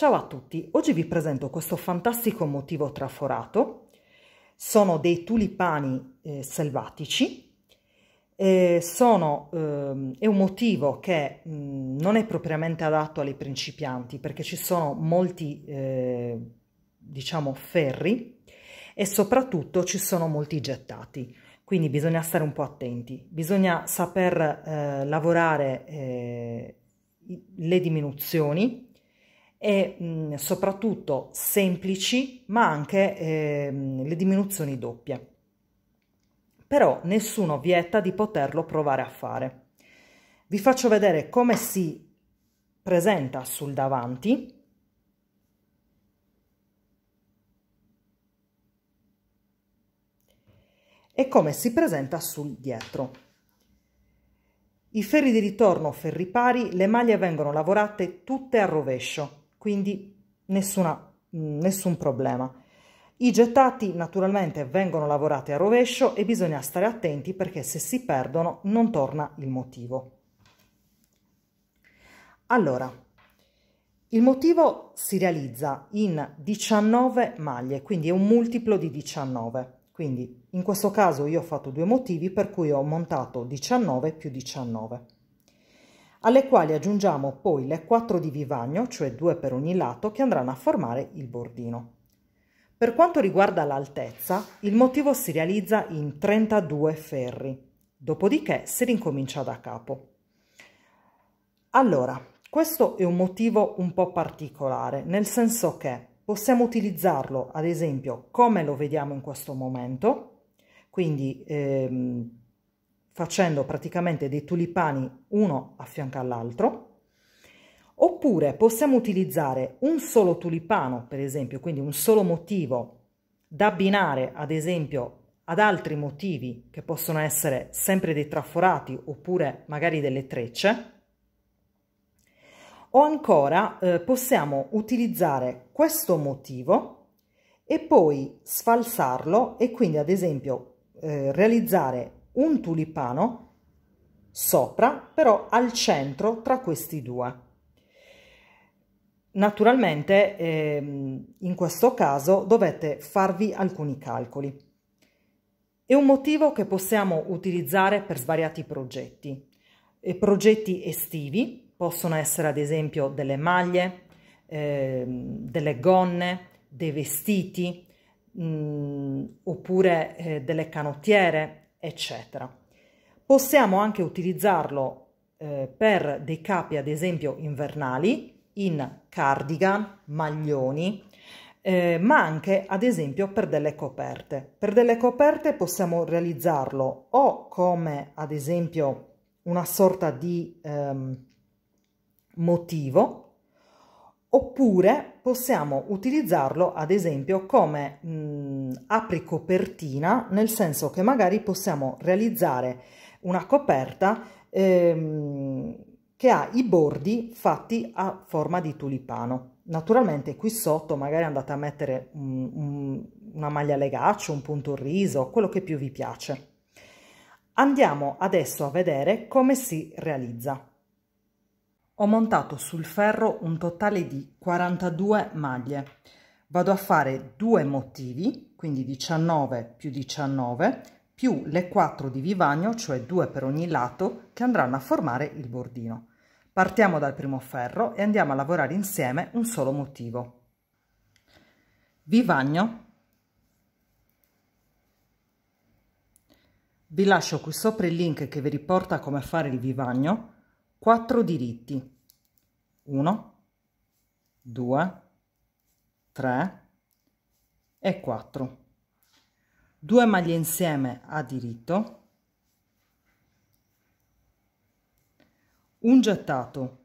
Ciao a tutti, oggi vi presento questo fantastico motivo traforato. Sono dei tulipani eh, selvatici, eh, sono, eh, è un motivo che mh, mm, non è propriamente adatto alle principianti perché ci sono molti, eh, diciamo, ferri e soprattutto ci sono molti gettati. Quindi bisogna stare un po' attenti, bisogna saper eh, lavorare eh, le diminuzioni e mh, soprattutto semplici, ma anche eh, le diminuzioni doppie. Però nessuno vieta di poterlo provare a fare. Vi faccio vedere come si presenta sul davanti. e come si presenta sul dietro. I ferri di ritorno ferri pari, le maglie vengono lavorate tutte a rovescio, quindi nessuna, nessun problema. I gettati naturalmente vengono lavorati a rovescio e bisogna stare attenti perché se si perdono non torna il motivo. Allora, il motivo si realizza in 19 maglie, quindi è un multiplo di 19. Quindi in questo caso io ho fatto due motivi per cui ho montato 19 più 19 alle quali aggiungiamo poi le 4 di vivagno, cioè 2 per ogni lato, che andranno a formare il bordino. Per quanto riguarda l'altezza, il motivo si realizza in 32 ferri, dopodiché si rincomincia da capo. Allora, questo è un motivo un po' particolare, nel senso che possiamo utilizzarlo, ad esempio, come lo vediamo in questo momento, quindi ehm, facendo praticamente dei tulipani uno a fianco all'altro, oppure possiamo utilizzare un solo tulipano, per esempio, quindi un solo motivo da abbinare, ad esempio, ad altri motivi che possono essere sempre dei traforati oppure magari delle trecce. O ancora eh, possiamo utilizzare questo motivo e poi sfalsarlo e quindi ad esempio eh, realizzare un tulipano sopra, però al centro tra questi due. Naturalmente ehm, in questo caso dovete farvi alcuni calcoli. È un motivo che possiamo utilizzare per svariati progetti. E progetti estivi possono essere ad esempio delle maglie, ehm, delle gonne, dei vestiti, mh, mm, oppure eh, delle canottiere, eccetera. Possiamo anche utilizzarlo eh, per dei capi, ad esempio, invernali, in cardigan, maglioni, eh, ma anche ad esempio per delle coperte. Per delle coperte possiamo realizzarlo o come ad esempio una sorta di ehm, motivo oppure possiamo utilizzarlo ad esempio come mh, mm, apricopertina nel senso che magari possiamo realizzare una coperta ehm, che ha i bordi fatti a forma di tulipano naturalmente qui sotto magari andate a mettere un, mm, un, una maglia legaccio un punto riso quello che più vi piace andiamo adesso a vedere come si realizza ho montato sul ferro un totale di 42 maglie. Vado a fare due motivi, quindi 19 più 19, più le 4 di vivagno, cioè due per ogni lato, che andranno a formare il bordino. Partiamo dal primo ferro e andiamo a lavorare insieme un solo motivo. Vivagno. Vi lascio qui sopra il link che vi riporta come fare il vivagno quattro diritti 1 2 3 e 4 2 maglie insieme a diritto un gettato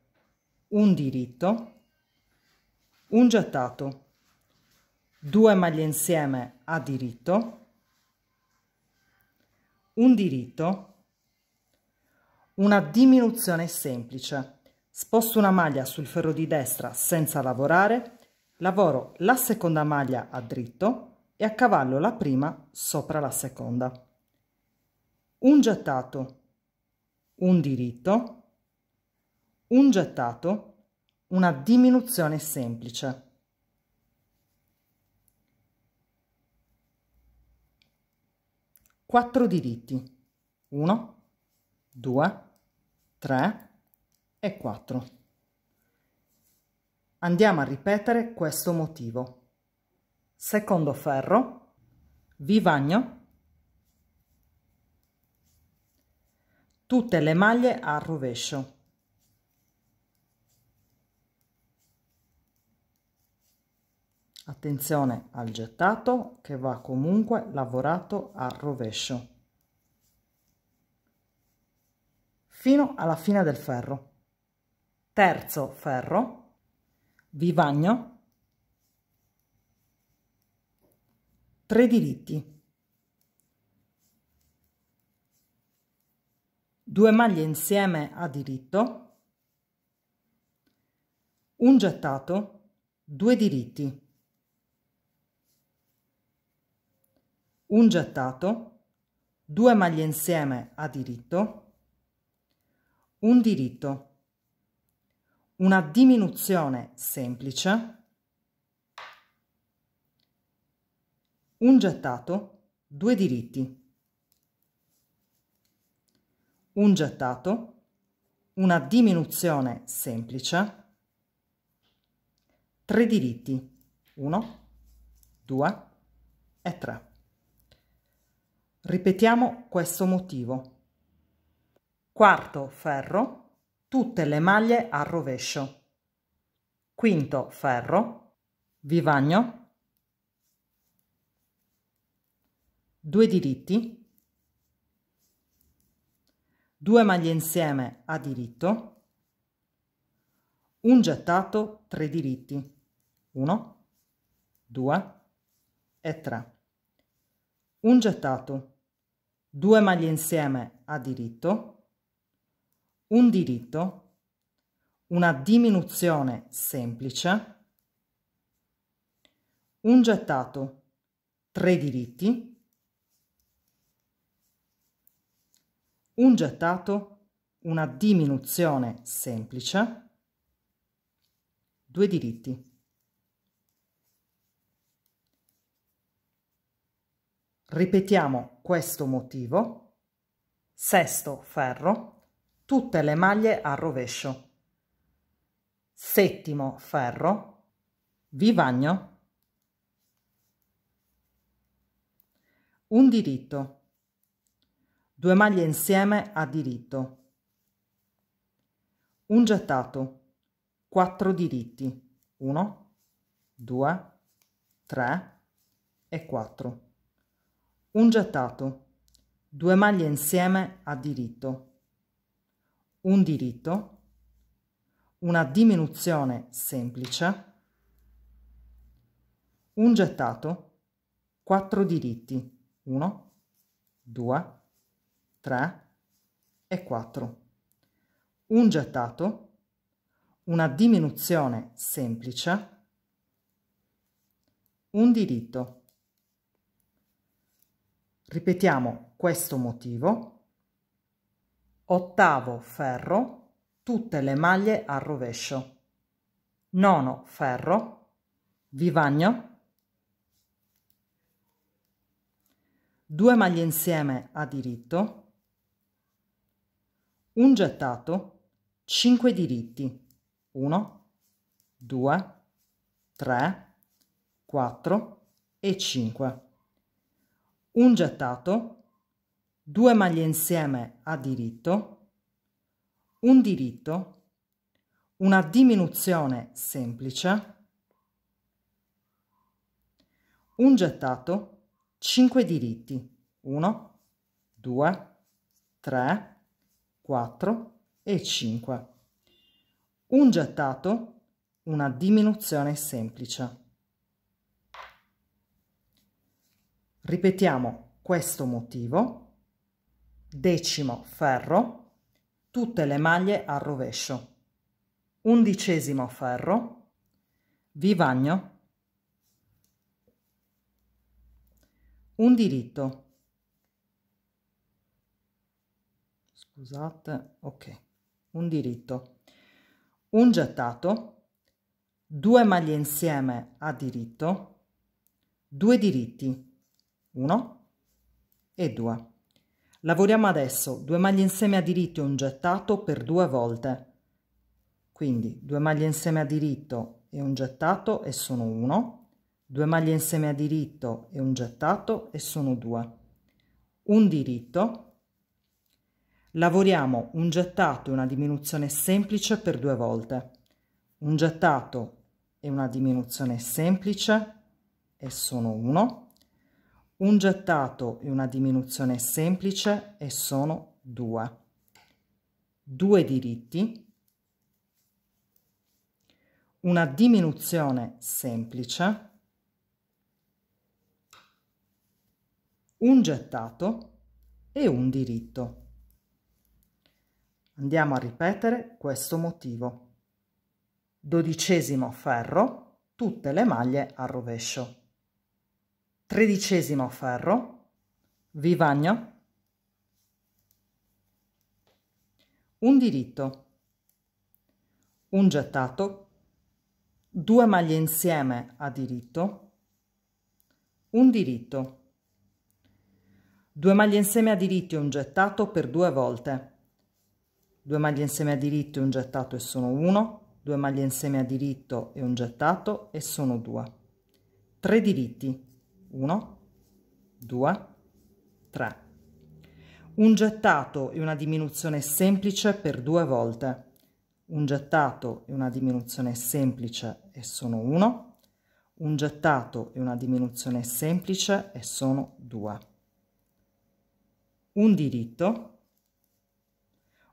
un diritto un gettato Due maglie insieme a diritto un diritto una diminuzione semplice. Sposto una maglia sul ferro di destra senza lavorare, lavoro la seconda maglia a dritto e accavallo la prima sopra la seconda. Un gettato, un diritto, un gettato, una diminuzione semplice. Quattro diritti. 1, 2, 3 e 4. Andiamo a ripetere questo motivo. Secondo ferro, vivagno, tutte le maglie a rovescio. Attenzione al gettato che va comunque lavorato a rovescio. fino alla fine del ferro. Terzo ferro, vivagno, tre diritti, due maglie insieme a diritto, un gettato, due diritti. un gettato, due maglie insieme a diritto, un diritto, una diminuzione semplice, un gettato, due diritti, un gettato, una diminuzione semplice, tre diritti, uno, due e 3. Ripetiamo questo motivo quarto ferro, tutte le maglie a rovescio, quinto ferro, vivagno, due diritti, due maglie insieme a diritto, un gettato, tre diritti, uno, due e 3, un gettato, due maglie insieme a diritto, un diritto, una diminuzione semplice, un gettato, tre diritti, un gettato, una diminuzione semplice, due diritti. Ripetiamo questo motivo, sesto ferro, tutte le maglie al rovescio. Settimo ferro, vivagno, un diritto, due maglie insieme a diritto, un gettato, quattro diritti, uno, due, tre e quattro, un gettato, due maglie insieme a diritto, un diritto, una diminuzione semplice, un gettato, quattro diritti, 1, 2, 3 e 4. Un gettato, una diminuzione semplice, un diritto. Ripetiamo questo motivo Ottavo ferro, tutte le maglie al rovescio. Nono ferro, vivagno. Due maglie insieme a diritto. Un gettato, 5 diritti. 1, 2, 3, 4 e 5. Un gettato, 2 maglie insieme a diritto, un diritto, una diminuzione semplice, un gettato, 5 diritti, 1, 2, 3, 4 e 5. Un gettato, una diminuzione semplice. Ripetiamo questo motivo decimo ferro, tutte le maglie al rovescio, undicesimo ferro, vivagno, un diritto, scusate, ok, un diritto, un gettato, due maglie insieme a diritto, due diritti, uno e due. Lavoriamo adesso due maglie insieme a diritto e un gettato per due volte. Quindi due maglie insieme a diritto e un gettato e sono 1, due maglie insieme a diritto e un gettato e sono 2. Un diritto. Lavoriamo un gettato e una diminuzione semplice per due volte. Un gettato e una diminuzione semplice e sono 1 un gettato e una diminuzione semplice e sono due. Due diritti, una diminuzione semplice, un gettato e un diritto. Andiamo a ripetere questo motivo. Dodicesimo ferro, tutte le maglie a rovescio tredicesimo ferro, vivagno, un diritto, un gettato, due maglie insieme a diritto, un diritto, due maglie insieme a diritto e un gettato per due volte, due maglie insieme a diritto e un gettato e sono uno, due maglie insieme a diritto e un gettato e sono due. Tre diritti. 1, 2, 3. Un gettato e una diminuzione semplice per due volte. Un gettato e una diminuzione semplice e sono 1. Un gettato e una diminuzione semplice e sono 2. Un diritto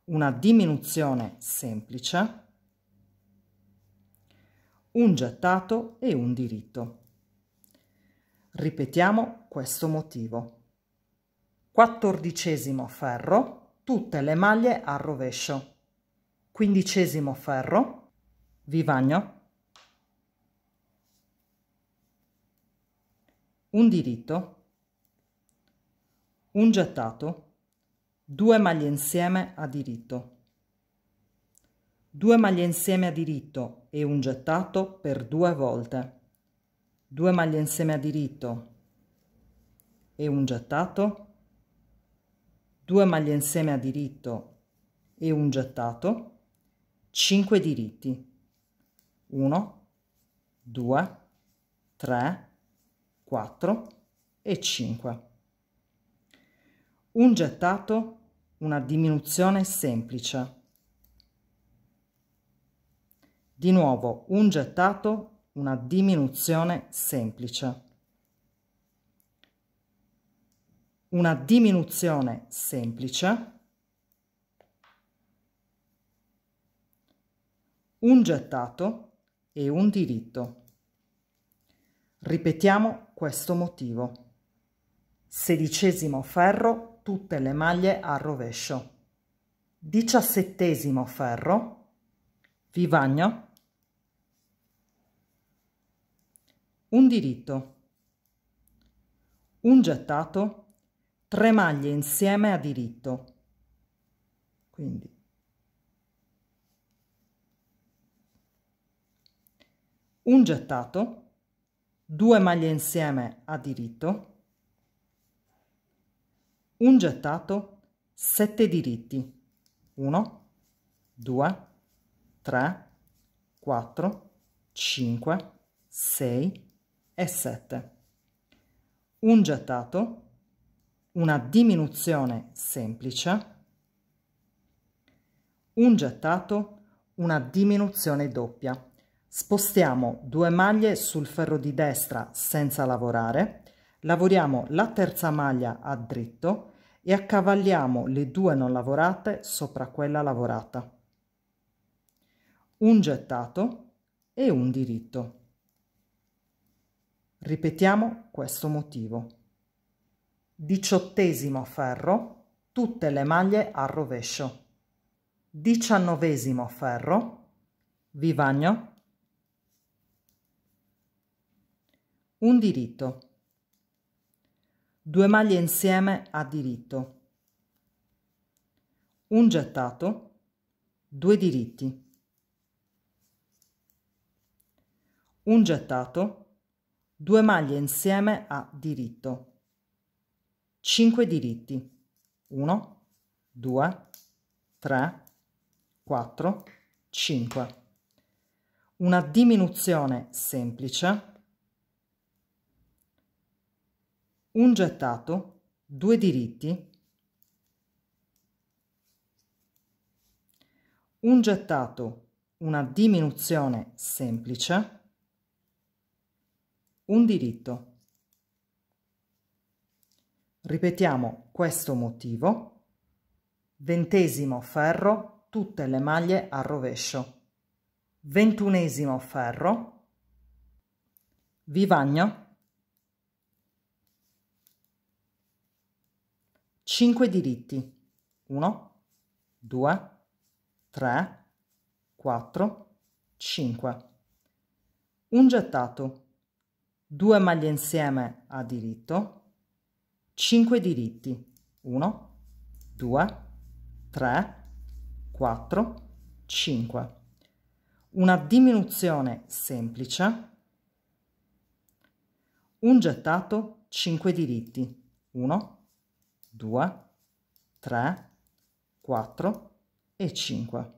una diminuzione semplice, un gettato e un diritto. Ripetiamo questo motivo. Quattordicesimo ferro, tutte le maglie al rovescio. Quindicesimo ferro, vivagno. Un diritto, un gettato, due maglie insieme a diritto. Due maglie insieme a diritto e un gettato per due volte. 2 maglie insieme a diritto e un gettato 2 maglie insieme a diritto e un gettato 5 diritti 1 2 3 4 e 5 un gettato una diminuzione semplice di nuovo un gettato una diminuzione semplice. Una diminuzione semplice. Un gettato e un diritto. Ripetiamo questo motivo. Sedicesimo ferro, tutte le maglie a rovescio. Diciassettesimo ferro, vivagno, un diritto, un gettato, tre maglie insieme a diritto. Quindi un gettato, due maglie insieme a diritto, un gettato, sette diritti. Uno. Due. Tre. Quattro. Cinque. Sei e 7. Un gettato, una diminuzione semplice, un gettato, una diminuzione doppia. Spostiamo due maglie sul ferro di destra senza lavorare, lavoriamo la terza maglia a dritto e accavalliamo le due non lavorate sopra quella lavorata. Un gettato e un diritto. Ripetiamo questo motivo. Diciottesimo ferro, tutte le maglie al rovescio. Diciannovesimo ferro, vivagno. Un diritto. Due maglie insieme a diritto. Un gettato, due diritti. Un gettato, 2 maglie insieme a diritto 5 diritti 1 2 3 4 5 una diminuzione semplice un gettato due diritti un gettato una diminuzione semplice un diritto. Ripetiamo questo motivo, ventesimo ferro, tutte le maglie a rovescio, ventunesimo ferro, vivagna, 5 diritti, 1, 2, 3, 4, 5, un gettato, 2 maglie insieme a diritto 5 diritti 1 2 3 4 5 una diminuzione semplice un gettato 5 diritti 1 2 3 4 e 5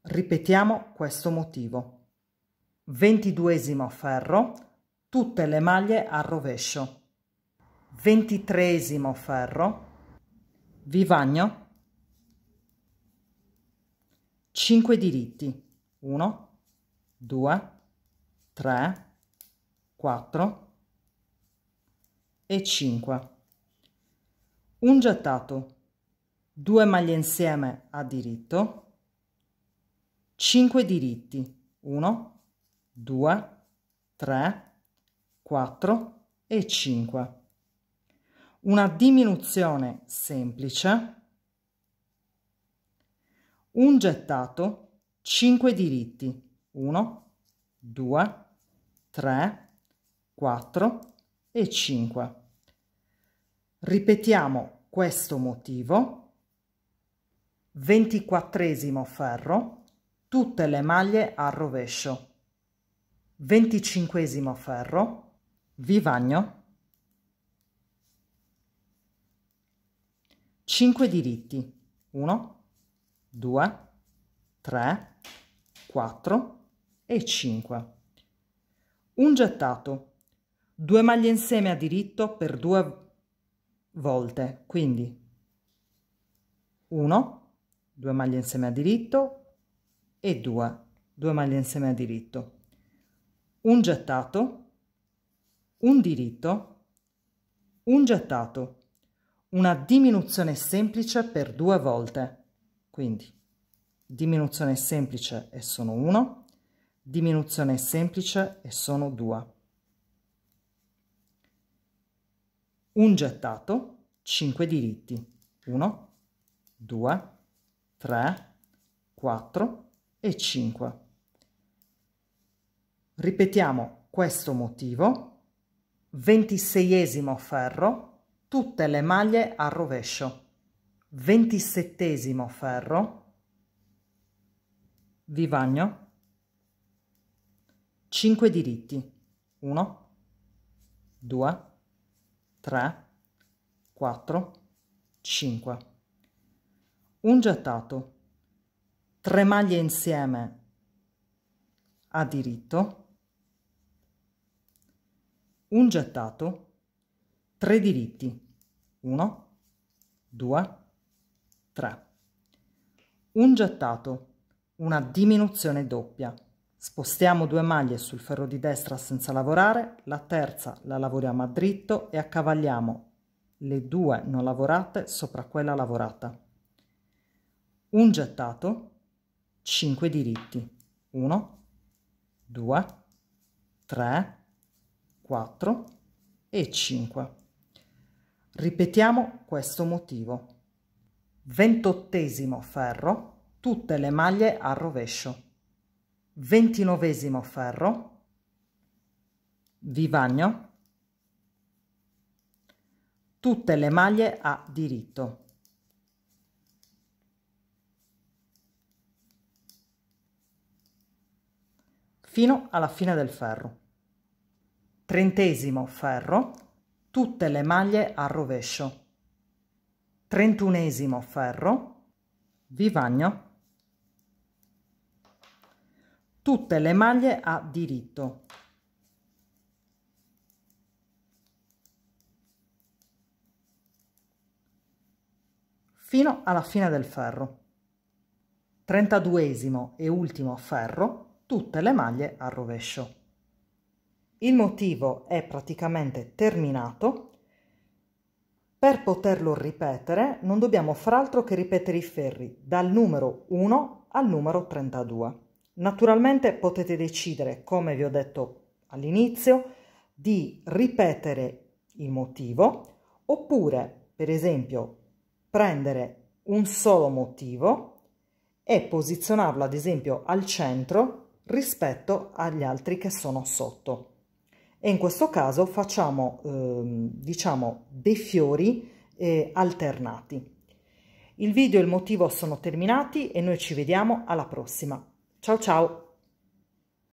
ripetiamo questo motivo ventiduesimo ferro, tutte le maglie al rovescio, 23 ferro, vivagno, 5 diritti, 1, 2, 3, 4 e 5. Un gettato, 2 maglie insieme a diritto, 5 diritti, 1, 2, 3, 4 e 5. Una diminuzione semplice, un gettato, 5 diritti, 1, 2, 3, 4 e 5. Ripetiamo questo motivo, ventiquattresimo ferro, tutte le maglie al rovescio. 25 ferro, vivagno, 5 diritti, 1, 2, 3, 4 e 5. Un gettato, 2 maglie insieme a diritto per due volte, quindi 1, 2 maglie insieme a diritto e 2, 2 maglie insieme a diritto un gettato, un diritto, un gettato, una diminuzione semplice per due volte. Quindi diminuzione semplice e sono 1, diminuzione semplice e sono 2. Un gettato, 5 diritti, 1, 2, 3, 4 e 5. Ripetiamo questo motivo, ventiseiesimo ferro, tutte le maglie a rovescio, ventisettesimo ferro, vivagno, 5 diritti, 1, 2, 3, 4, 5. Un gettato, 3 maglie insieme a diritto, un gettato, tre diritti, 1, 2, 3. Un gettato, una diminuzione doppia. Spostiamo due maglie sul ferro di destra senza lavorare, la terza la lavoriamo a dritto e accavalliamo le due non lavorate sopra quella lavorata. Un gettato, 5 diritti, 1, 2, 3, 4 e 5. Ripetiamo questo motivo. Ventottesimo ferro, tutte le maglie al rovescio. Ventinovesimo ferro, vivagno, tutte le maglie a diritto. fino alla fine del ferro. Trentesimo ferro, tutte le maglie a rovescio. Trentunesimo ferro, vivagno. Tutte le maglie a diritto. fino alla fine del ferro. Trentaduesimo e ultimo ferro, tutte le maglie a rovescio. Il motivo è praticamente terminato. Per poterlo ripetere non dobbiamo far altro che ripetere i ferri dal numero 1 al numero 32. Naturalmente potete decidere, come vi ho detto all'inizio, di ripetere il motivo oppure, per esempio, prendere un solo motivo e posizionarlo ad esempio al centro rispetto agli altri che sono sotto e in questo caso facciamo ehm, diciamo dei fiori eh, alternati. Il video e il motivo sono terminati e noi ci vediamo alla prossima. Ciao ciao!